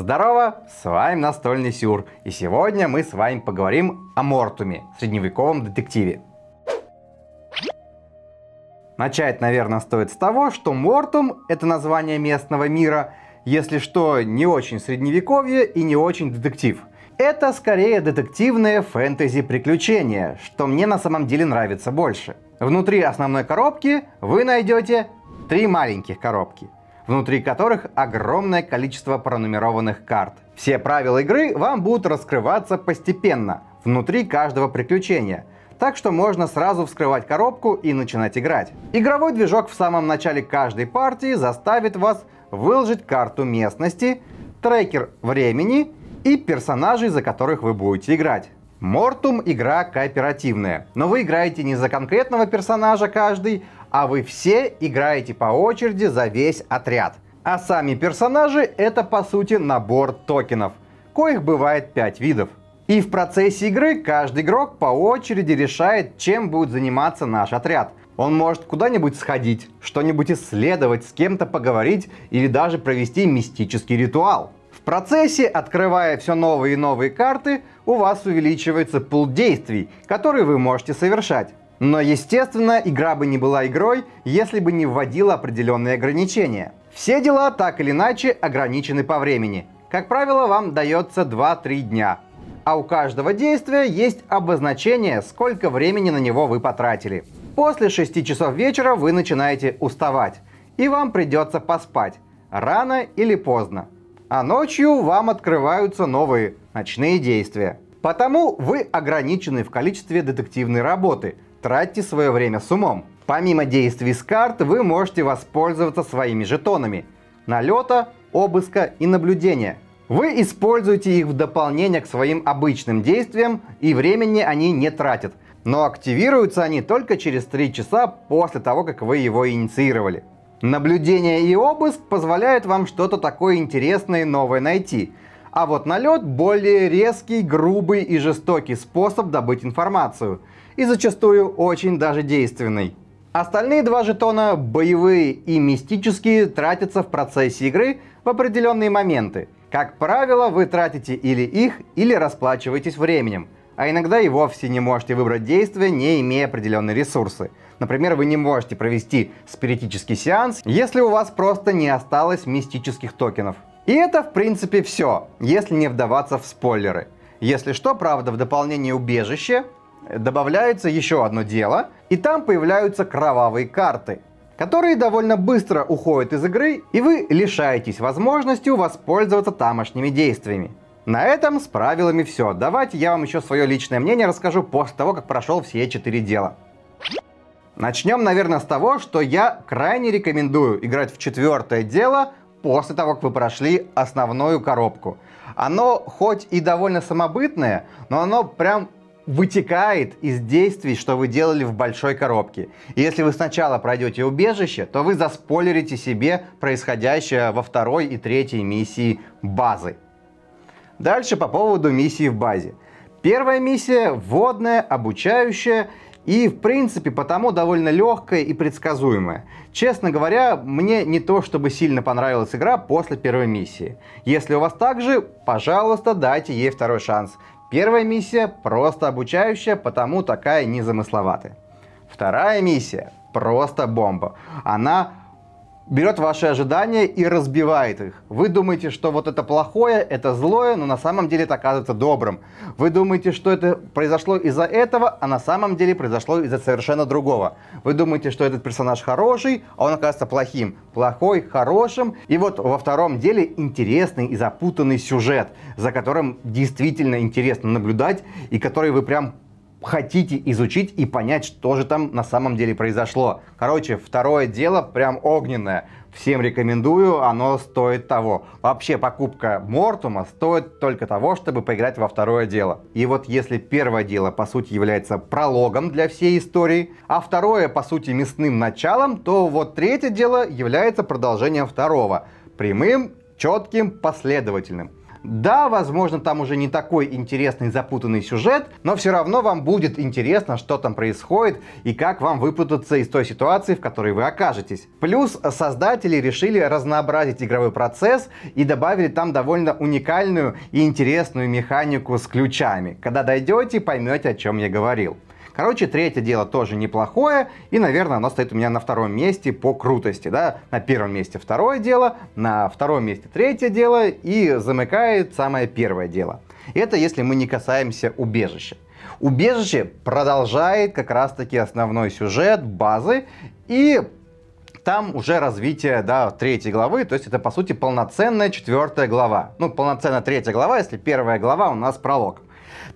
Здорово, с вами Настольный Сюр, и сегодня мы с вами поговорим о Мортуме, средневековом детективе. Начать, наверное, стоит с того, что Мортум — это название местного мира, если что, не очень средневековье и не очень детектив. Это скорее детективное фэнтези-приключение, что мне на самом деле нравится больше. Внутри основной коробки вы найдете три маленьких коробки — внутри которых огромное количество пронумерованных карт. Все правила игры вам будут раскрываться постепенно, внутри каждого приключения, так что можно сразу вскрывать коробку и начинать играть. Игровой движок в самом начале каждой партии заставит вас выложить карту местности, трекер времени и персонажей, за которых вы будете играть. Мортум — игра кооперативная, но вы играете не за конкретного персонажа каждый, а вы все играете по очереди за весь отряд. А сами персонажи — это по сути набор токенов, коих бывает 5 видов. И в процессе игры каждый игрок по очереди решает, чем будет заниматься наш отряд. Он может куда-нибудь сходить, что-нибудь исследовать, с кем-то поговорить или даже провести мистический ритуал. В процессе, открывая все новые и новые карты, у вас увеличивается пул действий, которые вы можете совершать. Но, естественно, игра бы не была игрой, если бы не вводила определенные ограничения. Все дела так или иначе ограничены по времени. Как правило, вам дается 2-3 дня. А у каждого действия есть обозначение, сколько времени на него вы потратили. После 6 часов вечера вы начинаете уставать, и вам придется поспать, рано или поздно. А ночью вам открываются новые ночные действия. Потому вы ограничены в количестве детективной работы – Тратьте свое время с умом. Помимо действий с карт, вы можете воспользоваться своими жетонами – налета, обыска и наблюдения. Вы используете их в дополнение к своим обычным действиям, и времени они не тратят. Но активируются они только через 3 часа после того, как вы его инициировали. Наблюдение и обыск позволяют вам что-то такое интересное и новое найти. А вот налет – более резкий, грубый и жестокий способ добыть информацию – и зачастую очень даже действенный. Остальные два жетона, боевые и мистические, тратятся в процессе игры в определенные моменты. Как правило, вы тратите или их, или расплачиваетесь временем. А иногда и вовсе не можете выбрать действие, не имея определенные ресурсы. Например, вы не можете провести спиритический сеанс, если у вас просто не осталось мистических токенов. И это, в принципе, все, если не вдаваться в спойлеры. Если что, правда, в дополнение «Убежище» добавляется еще одно дело, и там появляются кровавые карты, которые довольно быстро уходят из игры, и вы лишаетесь возможностью воспользоваться тамошними действиями. На этом с правилами все. Давайте я вам еще свое личное мнение расскажу после того, как прошел все четыре дела. Начнем, наверное, с того, что я крайне рекомендую играть в четвертое дело после того, как вы прошли основную коробку. Оно хоть и довольно самобытное, но оно прям вытекает из действий, что вы делали в большой коробке. И если вы сначала пройдете убежище, то вы заспойлерите себе происходящее во второй и третьей миссии базы. Дальше по поводу миссии в базе. Первая миссия водная, обучающая и, в принципе, потому довольно легкая и предсказуемая. Честно говоря, мне не то чтобы сильно понравилась игра после первой миссии. Если у вас так же, пожалуйста, дайте ей второй шанс. Первая миссия просто обучающая, потому такая незамысловатая. Вторая миссия просто бомба. Она берет ваши ожидания и разбивает их. Вы думаете, что вот это плохое, это злое, но на самом деле это оказывается добрым. Вы думаете, что это произошло из-за этого, а на самом деле произошло из-за совершенно другого. Вы думаете, что этот персонаж хороший, а он оказывается плохим. Плохой, хорошим. И вот во втором деле интересный и запутанный сюжет, за которым действительно интересно наблюдать и который вы прям хотите изучить и понять, что же там на самом деле произошло. Короче, второе дело прям огненное. Всем рекомендую, оно стоит того. Вообще, покупка Мортума стоит только того, чтобы поиграть во второе дело. И вот если первое дело, по сути, является прологом для всей истории, а второе, по сути, мясным началом, то вот третье дело является продолжением второго. Прямым, четким, последовательным. Да, возможно, там уже не такой интересный запутанный сюжет, но все равно вам будет интересно, что там происходит и как вам выпутаться из той ситуации, в которой вы окажетесь. Плюс создатели решили разнообразить игровой процесс и добавили там довольно уникальную и интересную механику с ключами. Когда дойдете, поймете, о чем я говорил. Короче, третье дело тоже неплохое, и, наверное, оно стоит у меня на втором месте по крутости, да. На первом месте второе дело, на втором месте третье дело, и замыкает самое первое дело. Это если мы не касаемся убежища. Убежище продолжает как раз-таки основной сюжет базы, и там уже развитие, да, третьей главы, то есть это, по сути, полноценная четвертая глава. Ну, полноценная третья глава, если первая глава у нас пролог.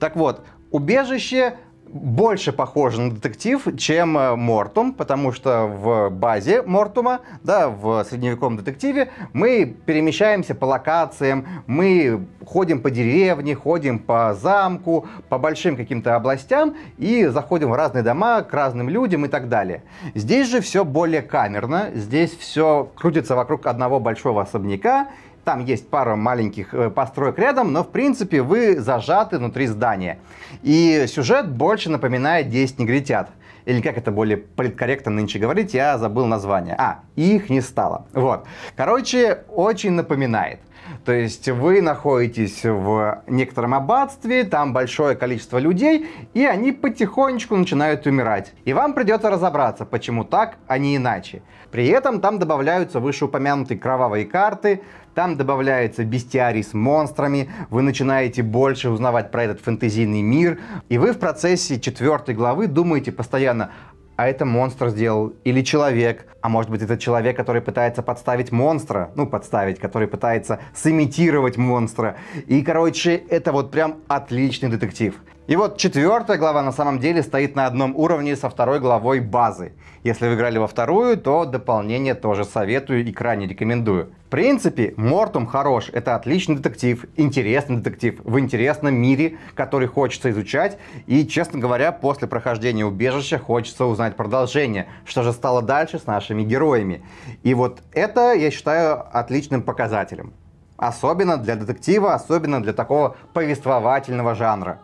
Так вот, убежище больше похож на детектив, чем э, Мортум, потому что в базе Мортума, да, в средневековом детективе, мы перемещаемся по локациям, мы ходим по деревне, ходим по замку, по большим каким-то областям и заходим в разные дома к разным людям и так далее. Здесь же все более камерно, здесь все крутится вокруг одного большого особняка, там есть пара маленьких э, построек рядом, но в принципе вы зажаты внутри здания. И сюжет больше напоминает 10 негритят. Или как это более политкорректно нынче говорить, я забыл название. А, их не стало. Вот. Короче, очень напоминает. То есть вы находитесь в некотором аббатстве, там большое количество людей, и они потихонечку начинают умирать. И вам придется разобраться, почему так, а не иначе. При этом там добавляются вышеупомянутые кровавые карты, там добавляется бестиарий с монстрами, вы начинаете больше узнавать про этот фэнтезийный мир, и вы в процессе четвертой главы думаете постоянно, а это монстр сделал, или человек, а может быть это человек, который пытается подставить монстра, ну подставить, который пытается сымитировать монстра. И, короче, это вот прям отличный детектив. И вот четвертая глава на самом деле стоит на одном уровне со второй главой базы. Если вы играли во вторую, то дополнение тоже советую и крайне рекомендую. В принципе, Мортум хорош. Это отличный детектив, интересный детектив в интересном мире, который хочется изучать. И, честно говоря, после прохождения убежища хочется узнать продолжение. Что же стало дальше с нашими героями. И вот это, я считаю, отличным показателем. Особенно для детектива, особенно для такого повествовательного жанра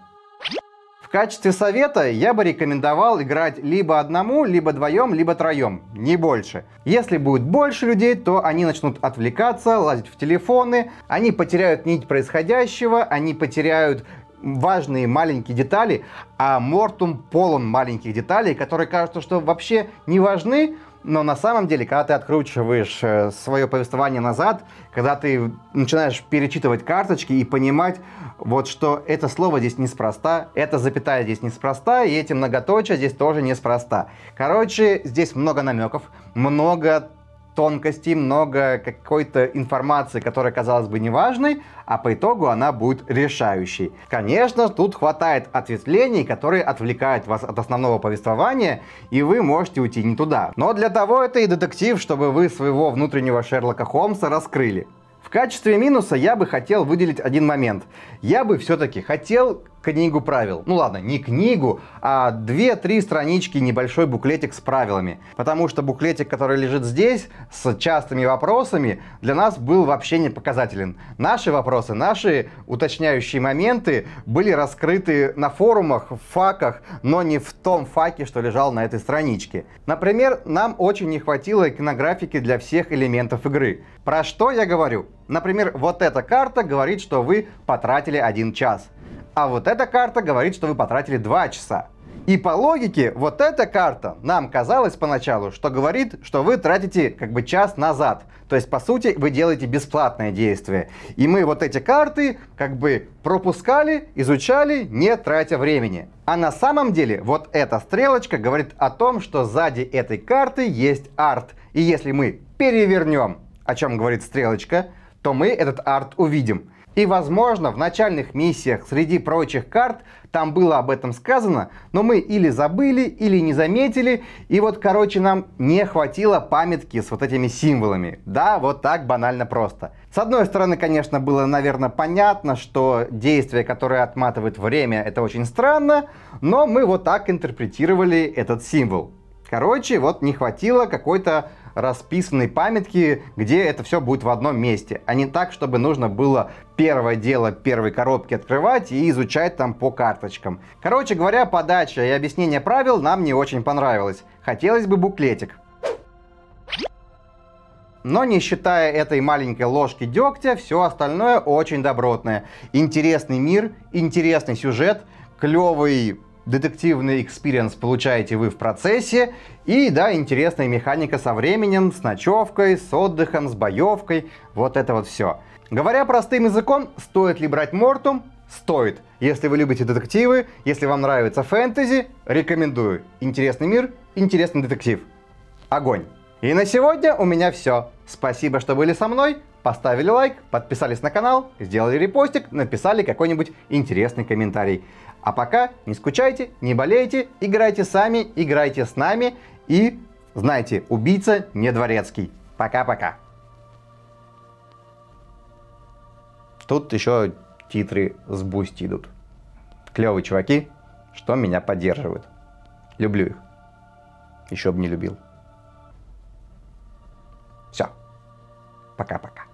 качестве совета я бы рекомендовал играть либо одному, либо двоем, либо троем, не больше. Если будет больше людей, то они начнут отвлекаться, лазить в телефоны, они потеряют нить происходящего, они потеряют важные маленькие детали, а мортум полон маленьких деталей, которые кажутся, что вообще не важны, но на самом деле, когда ты откручиваешь э, свое повествование назад, когда ты начинаешь перечитывать карточки и понимать, вот что это слово здесь неспроста, это запятая здесь неспроста, и эти многоточия здесь тоже неспроста. Короче, здесь много намеков, много тонкостей, много какой-то информации, которая казалась бы неважной, а по итогу она будет решающей. Конечно, тут хватает ответвлений, которые отвлекают вас от основного повествования, и вы можете уйти не туда. Но для того это и детектив, чтобы вы своего внутреннего Шерлока Холмса раскрыли. В качестве минуса я бы хотел выделить один момент. Я бы все-таки хотел книгу правил. Ну ладно, не книгу, а 2-3 странички небольшой буклетик с правилами. Потому что буклетик, который лежит здесь, с частыми вопросами, для нас был вообще не показателен. Наши вопросы, наши уточняющие моменты были раскрыты на форумах, в факах, но не в том факе, что лежал на этой страничке. Например, нам очень не хватило иконографики для всех элементов игры. Про что я говорю? Например, вот эта карта говорит, что вы потратили один час. А вот эта карта говорит, что вы потратили 2 часа. И по логике, вот эта карта нам казалась поначалу, что говорит, что вы тратите как бы час назад. То есть, по сути, вы делаете бесплатное действие. И мы вот эти карты как бы пропускали, изучали, не тратя времени. А на самом деле вот эта стрелочка говорит о том, что сзади этой карты есть арт. И если мы перевернем, о чем говорит стрелочка, то мы этот арт увидим. И, возможно, в начальных миссиях среди прочих карт там было об этом сказано, но мы или забыли, или не заметили, и вот, короче, нам не хватило памятки с вот этими символами. Да, вот так банально просто. С одной стороны, конечно, было, наверное, понятно, что действие, которое отматывает время, это очень странно, но мы вот так интерпретировали этот символ. Короче, вот не хватило какой-то расписанной памятки, где это все будет в одном месте, а не так, чтобы нужно было первое дело первой коробки открывать и изучать там по карточкам. Короче говоря, подача и объяснение правил нам не очень понравилось. Хотелось бы буклетик. Но не считая этой маленькой ложки дегтя, все остальное очень добротное. Интересный мир, интересный сюжет, клевый детективный экспириенс получаете вы в процессе. И да, интересная механика со временем, с ночевкой, с отдыхом, с боевкой. Вот это вот все. Говоря простым языком, стоит ли брать Мортум? Стоит. Если вы любите детективы, если вам нравится фэнтези, рекомендую. Интересный мир, интересный детектив. Огонь. И на сегодня у меня все. Спасибо, что были со мной. Поставили лайк, подписались на канал, сделали репостик, написали какой-нибудь интересный комментарий. А пока не скучайте, не болейте, играйте сами, играйте с нами и знайте, убийца не дворецкий. Пока-пока. Тут еще титры с Бусти идут. Клевые чуваки, что меня поддерживают. Люблю их. Еще бы не любил. Все. Пока-пока.